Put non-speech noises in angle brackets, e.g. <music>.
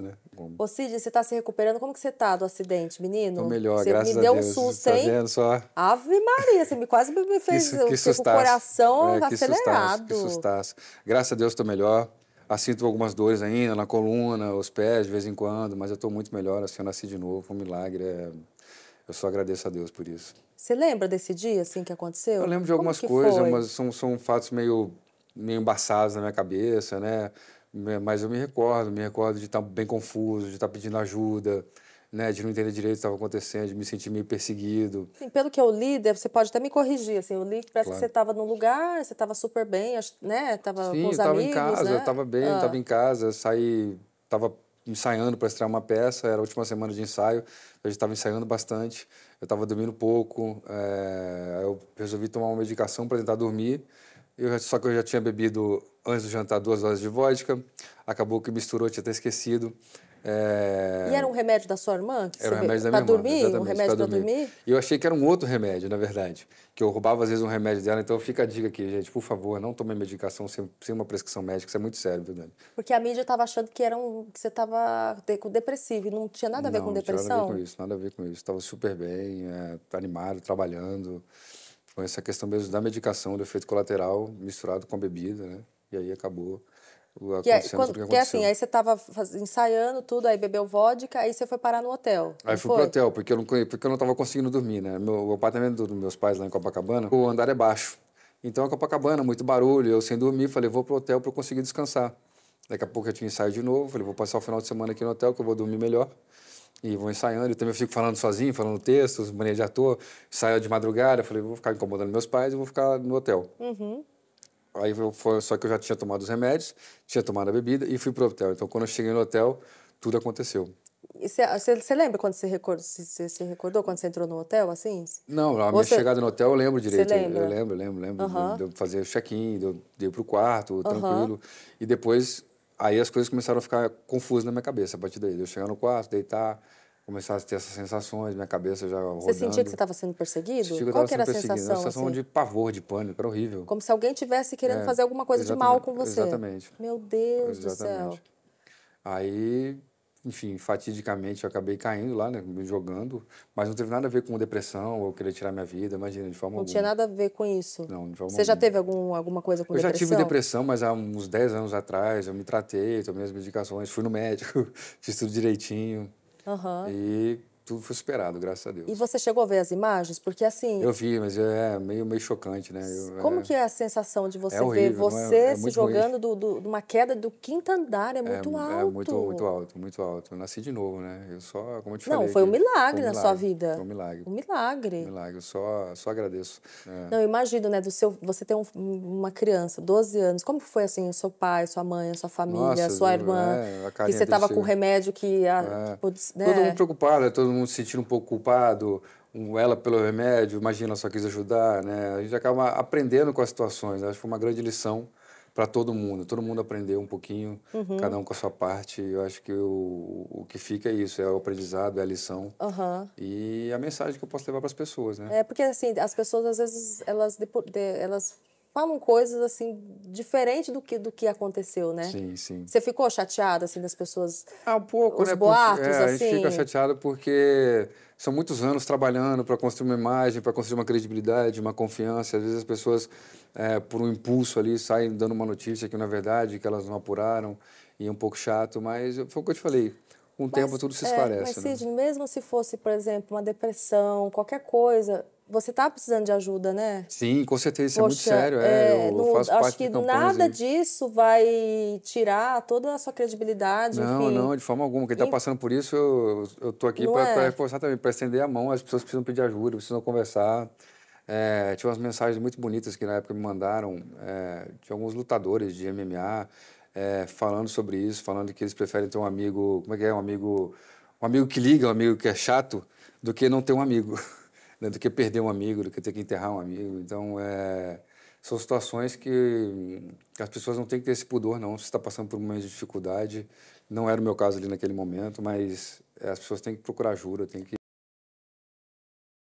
né? Ô Cid, você está se recuperando? Como que você está do acidente, menino? Tô melhor, você graças a Deus. me deu um susto, tá hein? Tá vendo só? Ave Maria, você me quase me <laughs> fez que, que o coração é, que acelerado. Que sustaço, Graças a Deus estou melhor. Assinto algumas dores ainda na coluna, os pés de vez em quando, mas eu estou muito melhor, assim, eu nasci de novo, um milagre. É... Eu só agradeço a Deus por isso. Você lembra desse dia, assim, que aconteceu? Eu lembro de algumas coisas, mas são, são fatos meio meio embaçados na minha cabeça, né? Mas eu me recordo, me recordo de estar tá bem confuso, de estar tá pedindo ajuda, né? De não entender direito o que estava acontecendo, de me sentir meio perseguido. Sim, pelo que eu li, você pode até me corrigir, assim, eu li que parece claro. que você estava num lugar, você estava super bem, né? Tava Sim, com os eu estava né? ah. em casa, né? eu estava bem, ah. estava em casa, saí, estava ensaiando para estrear uma peça, era a última semana de ensaio, a gente estava ensaiando bastante, eu estava dormindo pouco, é... eu resolvi tomar uma medicação para tentar dormir, eu, só que eu já tinha bebido, antes do jantar, duas horas de vodka. Acabou que misturou, tinha até esquecido. É... E era um remédio da sua irmã? era um remédio da minha irmã. Dormir, um remédio para dormir? dormir? Eu achei que era um outro remédio, na verdade. Que eu roubava, às vezes, um remédio dela. Então fica a dica aqui, gente. Por favor, não tome medicação sem, sem uma prescrição médica. Isso é muito sério, viu, Dani? Porque a mídia estava achando que, era um, que você estava com depressivo. E não tinha nada a ver não, com depressão? Não, tinha nada a ver com isso. Nada a ver com isso. Estava super bem, é, animado, trabalhando com essa questão mesmo da medicação, do efeito colateral misturado com a bebida, né? E aí acabou o que, é, quando, que, que é assim, aí você estava ensaiando tudo, aí bebeu vodka, aí você foi parar no hotel. Aí fui foi? pro hotel, porque eu não porque eu não estava conseguindo dormir, né? Meu, o apartamento dos meus pais lá em Copacabana, o andar é baixo. Então, a Copacabana, muito barulho, eu sem dormir, falei, vou pro hotel para eu conseguir descansar. Daqui a pouco eu tinha ensaio de novo, falei, vou passar o final de semana aqui no hotel, que eu vou dormir melhor e vou ensaiando. Eu também fico falando sozinho, falando textos, mania de ator. Saio de madrugada, falei, vou ficar incomodando meus pais e vou ficar no hotel. Uhum. Aí foi, só que eu já tinha tomado os remédios, tinha tomado a bebida e fui pro hotel. Então, quando eu cheguei no hotel, tudo aconteceu. Você ah, lembra quando você recordou, se recordou quando você entrou no hotel, assim? Não, a minha cê... chegada no hotel eu lembro direito. lembra? Eu lembro, lembro, lembro. De eu fazer o check-in, de eu, de ir pro quarto, tranquilo. E depois aí as coisas começaram a ficar confusas na minha cabeça a partir daí. Eu chegar no quarto, deitar, começar a ter essas sensações, minha cabeça já rodando. Você sentia que você estava sendo perseguido? que Qual que era a sensação? Uma sensação assim? de pavor, de pânico, era horrível. Como se alguém tivesse querendo é, fazer alguma coisa de mal com você. Exatamente. Meu Deus exatamente. do céu. Aí enfim, fatidicamente eu acabei caindo lá, né, jogando, mas não teve nada a ver com depressão ou querer tirar minha vida, imagina, de forma não alguma. Não tinha nada a ver com isso? Não, de forma Você alguma. já teve algum, alguma coisa com eu depressão? Eu já tive depressão, mas há uns 10 anos atrás eu me tratei, tomei as medicações, fui no médico, <laughs> fiz tudo direitinho. Uhum. E tudo foi superado, graças a Deus. E você chegou a ver as imagens? Porque assim. Eu vi, mas é meio, meio chocante, né? Eu, Como é... que é a sensação de você é horrível, ver é- você é, se jogando do, do, de uma queda do quinto andar? É, é muito é alto. É muito, muito alto, muito alto. Eu nasci de novo, né? Eu só, como eu te Não, falei, foi um milagre na milagre, sua vida. Foi um milagre. Um milagre. Um milagre. Eu só, só agradeço. Né? Não, eu imagino, né? Do seu, você tem um, uma criança, 12 anos. Como foi assim, o seu pai, sua mãe, a sua família, Nossa, sua irmã? É, a que você estava com o remédio que. A, ah, né? né? Todo mundo preocupado, todo todo mundo se sentindo um pouco culpado, um, ela pelo remédio, imagina, só quis ajudar, né? A gente acaba aprendendo com as situações, né? acho que foi uma grande lição para todo mundo, todo mundo aprendeu um pouquinho, uhum. cada um com a sua parte. Eu acho que o, o que fica é isso, é o aprendizado, é a lição uhum. e a mensagem que eu posso levar para as pessoas, né? É porque assim as pessoas às vezes elas elas falam coisas assim diferente do que do que aconteceu, né? Sim, sim. Você ficou chateado assim das pessoas? Ah, um pouco, os né? boatos Por, é, assim. A gente assim? fica chateado porque são muitos anos trabalhando para construir uma imagem, para construir uma credibilidade, uma confiança. Às vezes as pessoas é, por um impulso ali saem dando uma notícia que na verdade que elas não apuraram e é um pouco chato, mas foi o que eu te falei com um o tempo tudo se é, esclarece. É, mas, Sidney, né? mesmo se fosse, por exemplo, uma depressão, qualquer coisa, você está precisando de ajuda, né? Sim, com certeza, isso Poxa, é muito sério. É, é, no, acho que nada aí. disso vai tirar toda a sua credibilidade. Não, enfim. não, de forma alguma. Quem está e... passando por isso, eu estou aqui para é. reforçar também, para estender a mão. As pessoas precisam pedir ajuda, precisam conversar. É, tinha umas mensagens muito bonitas que na época me mandaram é, de alguns lutadores de MMA é, falando sobre isso, falando que eles preferem ter um amigo, como é que é, um amigo, um amigo que liga, um amigo que é chato, do que não ter um amigo né, do que perder um amigo, do que ter que enterrar um amigo. Então, é, são situações que as pessoas não têm que ter esse pudor, não. Se está passando por um momento de dificuldade, não era o meu caso ali naquele momento, mas é, as pessoas têm que procurar ajuda, têm que